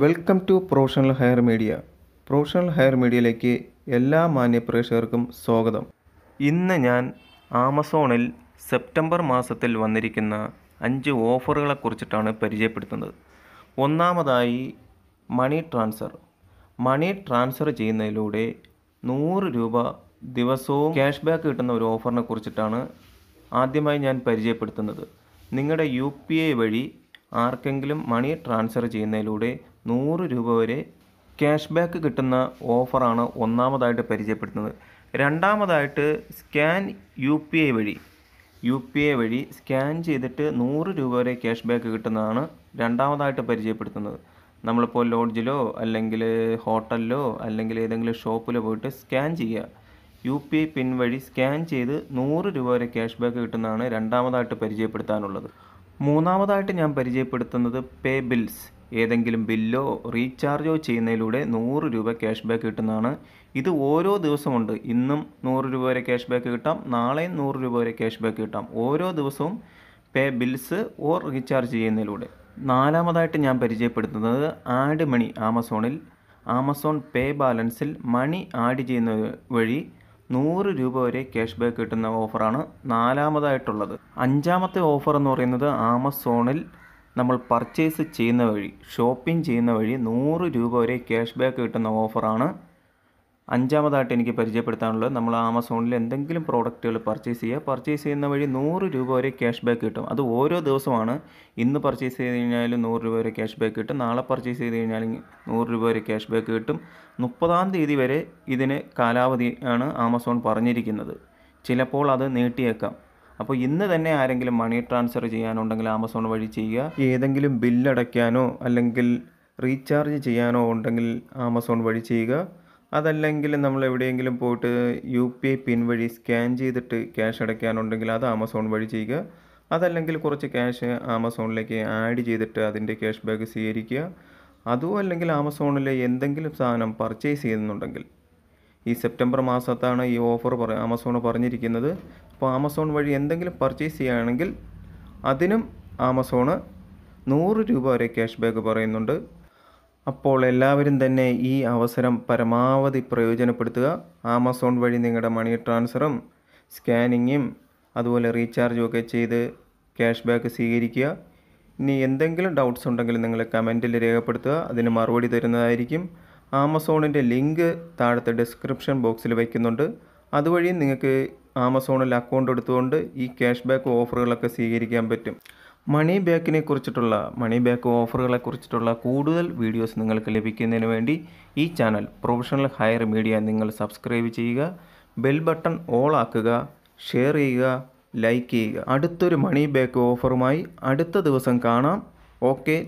welcome to professional hire media professional hire മീഡിയയിലേക്ക് എല്ലാ മാന്യപ്രേക്ഷകർക്കും സ്വാഗതം ഇന്ന് ഞാൻ ആമസോണിൽ സെപ്റ്റംബർ മാസത്തിൽ വന്നിരിക്കുന്ന അഞ്ച് ഓഫറുകളെ കുറിച്ചിട്ടാണ് പരിചയപ്പെടുത്തുന്നത് ഒന്നാമതായി മണി ട്രാൻസ്ഫർ മണി ട്രാൻസ്ഫർ ചെയ്യുന്നതിലൂടെ നൂറ് രൂപ ദിവസവും ക്യാഷ് ബാക്ക് കിട്ടുന്ന ഒരു ഓഫറിനെ കുറിച്ചിട്ടാണ് ആദ്യമായി ഞാൻ പരിചയപ്പെടുത്തുന്നത് നിങ്ങളുടെ യു പി ഐ വഴി ആർക്കെങ്കിലും മണി ട്രാൻസ്ഫർ ചെയ്യുന്നതിലൂടെ നൂറ് രൂപ വരെ ക്യാഷ് ബാക്ക് കിട്ടുന്ന ഓഫറാണ് ഒന്നാമതായിട്ട് പരിചയപ്പെടുത്തുന്നത് രണ്ടാമതായിട്ട് സ്കാൻ യു പി ഐ വഴി യു പി ഐ വഴി സ്കാൻ ചെയ്തിട്ട് നൂറ് രൂപ വരെ ക്യാഷ് ബാക്ക് കിട്ടുന്നതാണ് രണ്ടാമതായിട്ട് പരിചയപ്പെടുത്തുന്നത് നമ്മളിപ്പോൾ ലോഡ്ജിലോ അല്ലെങ്കിൽ ഹോട്ടലിലോ അല്ലെങ്കിൽ ഏതെങ്കിലും ഷോപ്പിലോ പോയിട്ട് സ്കാൻ ചെയ്യുക യു പി ഐ പിൻ വഴി സ്കാൻ ചെയ്ത് നൂറ് രൂപ വരെ ക്യാഷ് ബാക്ക് കിട്ടുന്നതാണ് രണ്ടാമതായിട്ട് പരിചയപ്പെടുത്താനുള്ളത് മൂന്നാമതായിട്ട് ഞാൻ പരിചയപ്പെടുത്തുന്നത് പേ ബിൽസ് ഏതെങ്കിലും ബില്ലോ റീചാർജോ ചെയ്യുന്നതിലൂടെ നൂറ് രൂപ ക്യാഷ് ബാക്ക് കിട്ടുന്നതാണ് ഇത് ഓരോ ദിവസമുണ്ട് ഇന്നും നൂറ് രൂപ വരെ ക്യാഷ് ബാക്ക് കിട്ടാം നാളെയും നൂറ് രൂപ വരെ ക്യാഷ് ബാക്ക് കിട്ടാം ഓരോ ദിവസവും പേ ബിൽസ് ഓർ റീചാർജ് ചെയ്യുന്നതിലൂടെ നാലാമതായിട്ട് ഞാൻ പരിചയപ്പെടുത്തുന്നത് ആഡ് മണി ആമസോണിൽ ആമസോൺ പേ ബാലൻസിൽ മണി ആഡ് ചെയ്യുന്ന വഴി നൂറ് രൂപ വരെ ക്യാഷ് ബാക്ക് കിട്ടുന്ന ഓഫറാണ് നാലാമതായിട്ടുള്ളത് അഞ്ചാമത്തെ ഓഫർ എന്ന് പറയുന്നത് ആമസോണിൽ നമ്മൾ പർച്ചേസ് ചെയ്യുന്ന വഴി ഷോപ്പിംഗ് ചെയ്യുന്ന വഴി നൂറ് രൂപ വരെ ക്യാഷ് ബാക്ക് കിട്ടുന്ന ഓഫറാണ് അഞ്ചാമതായിട്ട് എനിക്ക് പരിചയപ്പെടുത്താനുള്ളത് നമ്മൾ ആമസോണിൽ എന്തെങ്കിലും പ്രോഡക്റ്റുകൾ പർച്ചേസ് ചെയ്യുക പർച്ചേസ് ചെയ്യുന്ന വഴി നൂറ് രൂപ വരെ ക്യാഷ് ബാക്ക് കിട്ടും അത് ഓരോ ദിവസമാണ് ഇന്ന് പർച്ചേസ് ചെയ്ത് കഴിഞ്ഞാൽ നൂറ് രൂപ വരെ ക്യാഷ് ബാക്ക് കിട്ടും നാളെ പർച്ചേസ് ചെയ്ത് കഴിഞ്ഞാൽ നൂറ് രൂപ വരെ ക്യാഷ് ബാക്ക് കിട്ടും മുപ്പതാം തീയതി വരെ ഇതിന് കാലാവധി ആണ് ആമസോൺ പറഞ്ഞിരിക്കുന്നത് ചിലപ്പോൾ അത് നീട്ടിയേക്കാം അപ്പോൾ ഇന്ന് തന്നെ ആരെങ്കിലും മണി ട്രാൻസ്ഫർ ചെയ്യാനുണ്ടെങ്കിൽ ആമസോൺ വഴി ചെയ്യുക ഏതെങ്കിലും ബില്ലടയ്ക്കാനോ അല്ലെങ്കിൽ റീചാർജ് ചെയ്യാനോ ഉണ്ടെങ്കിൽ ആമസോൺ വഴി ചെയ്യുക അതല്ലെങ്കിൽ നമ്മൾ എവിടെയെങ്കിലും പോയിട്ട് യു പി ഐ പിൻ വഴി സ്കാൻ ചെയ്തിട്ട് ക്യാഷ് അടയ്ക്കാനുണ്ടെങ്കിൽ അത് ആമസോൺ വഴി ചെയ്യുക അതല്ലെങ്കിൽ കുറച്ച് ക്യാഷ് ആമസോണിലേക്ക് ആഡ് ചെയ്തിട്ട് അതിൻ്റെ ക്യാഷ് ബാക്ക് സ്വീകരിക്കുക അതും അല്ലെങ്കിൽ ആമസോണിലെ എന്തെങ്കിലും സാധനം പർച്ചേസ് ചെയ്യുന്നുണ്ടെങ്കിൽ ഈ സെപ്റ്റംബർ മാസത്താണ് ഈ ഓഫർ പറ ആമസോൺ പറഞ്ഞിരിക്കുന്നത് അപ്പോൾ ആമസോൺ വഴി എന്തെങ്കിലും പർച്ചേസ് ചെയ്യുകയാണെങ്കിൽ അതിനും ആമസോണ് നൂറ് രൂപ വരെ ക്യാഷ് ബാക്ക് പറയുന്നുണ്ട് അപ്പോൾ എല്ലാവരും തന്നെ ഈ അവസരം പരമാവധി പ്രയോജനപ്പെടുത്തുക ആമസോൺ വഴി നിങ്ങളുടെ മണി ട്രാൻസ്ഫറും സ്കാനിങ്ങും അതുപോലെ റീചാർജും ഒക്കെ ചെയ്ത് ക്യാഷ് ബാക്ക് സ്വീകരിക്കുക ഇനി എന്തെങ്കിലും ഡൗട്ട്സ് ഉണ്ടെങ്കിൽ നിങ്ങൾ കമൻറ്റിൽ രേഖപ്പെടുത്തുക അതിന് മറുപടി തരുന്നതായിരിക്കും ആമസോണിൻ്റെ ലിങ്ക് താഴത്തെ ഡിസ്ക്രിപ്ഷൻ ബോക്സിൽ വയ്ക്കുന്നുണ്ട് അതുവഴി നിങ്ങൾക്ക് ആമസോണിൽ അക്കൗണ്ട് എടുത്തുകൊണ്ട് ഈ ക്യാഷ് ബാക്ക് ഓഫറുകളൊക്കെ സ്വീകരിക്കാൻ പറ്റും മണി ബാക്കിനെ കുറിച്ചിട്ടുള്ള മണി ബാക്ക് ഓഫറുകളെ കുറിച്ചിട്ടുള്ള കൂടുതൽ വീഡിയോസ് നിങ്ങൾക്ക് ലഭിക്കുന്നതിന് വേണ്ടി ഈ ചാനൽ പ്രൊഫഷണൽ ഹയർ മീഡിയ നിങ്ങൾ സബ്സ്ക്രൈബ് ചെയ്യുക ബെൽ ബട്ടൺ ഓൾ ആക്കുക ഷെയർ ചെയ്യുക ലൈക്ക് ചെയ്യുക അടുത്തൊരു മണി ബാക്ക് ഓഫറുമായി അടുത്ത ദിവസം കാണാം ഓക്കെ